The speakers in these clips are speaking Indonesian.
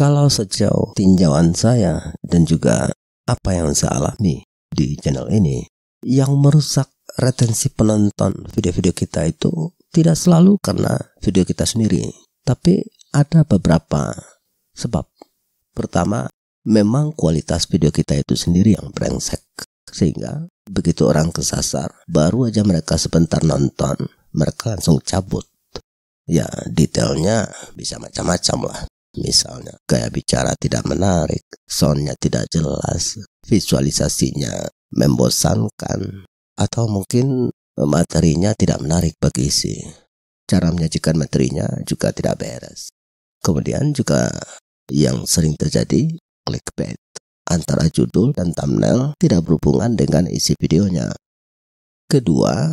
Kalau sejauh tinjauan saya dan juga apa yang saya alami di channel ini, yang merusak retensi penonton video-video kita itu tidak selalu karena video kita sendiri, tapi ada beberapa sebab. Pertama, memang kualitas video kita itu sendiri yang brengsek, sehingga begitu orang kesasar, baru aja mereka sebentar nonton, mereka langsung cabut. Ya, detailnya bisa macam-macam lah. Misalnya, gaya bicara tidak menarik, soundnya tidak jelas, visualisasinya membosankan, atau mungkin materinya tidak menarik bagi si, Cara menyajikan materinya juga tidak beres. Kemudian juga yang sering terjadi clickbait antara judul dan thumbnail tidak berhubungan dengan isi videonya. Kedua,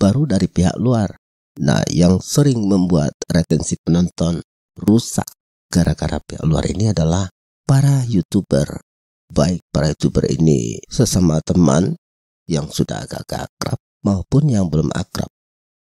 baru dari pihak luar. Nah, yang sering membuat retensi penonton rusak gara-gara pihak luar ini adalah para youtuber. Baik para youtuber ini sesama teman yang sudah agak agak akrab maupun yang belum akrab.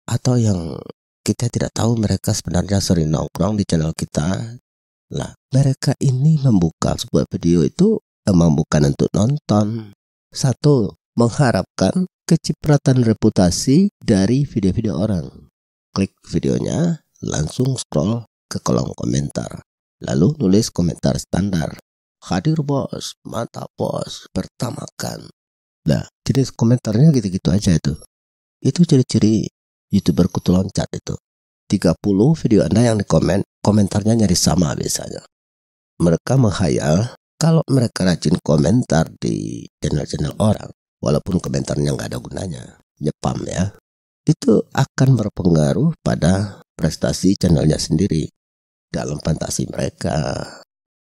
Atau yang kita tidak tahu mereka sebenarnya sering nongkrong di channel kita. lah. mereka ini membuka sebuah video itu emang bukan untuk nonton. Satu, mengharapkan kecipratan reputasi dari video-video orang. Klik videonya, langsung scroll ke kolom komentar. Lalu nulis komentar standar. Hadir bos, mata bos, pertama kan, Nah, jenis komentarnya gitu-gitu aja itu. Itu ciri-ciri youtuber kutu loncat itu. 30 video Anda yang dikomen, komentarnya nyari sama biasanya. Mereka menghayal kalau mereka rajin komentar di channel-channel orang, walaupun komentarnya nggak ada gunanya, Jepang ya, ya, itu akan berpengaruh pada prestasi channelnya sendiri dalam fantasi mereka.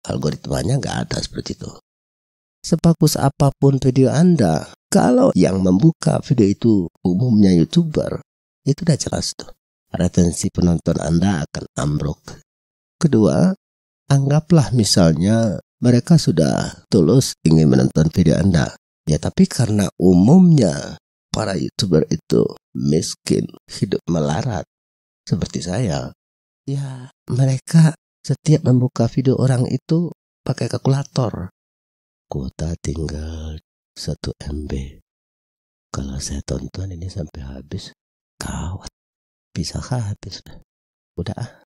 Algoritmanya nggak ada seperti itu. Sebagus apapun video Anda, kalau yang membuka video itu umumnya YouTuber, itu udah jelas tuh. Retensi penonton Anda akan ambruk. Kedua, anggaplah misalnya mereka sudah tulus ingin menonton video Anda. Ya tapi karena umumnya para YouTuber itu miskin, hidup melarat, seperti saya, ya mereka setiap membuka video orang itu pakai kalkulator. Kuota tinggal 1 MB. Kalau saya tonton ini sampai habis, kawat. Bisa habis. Udah ah,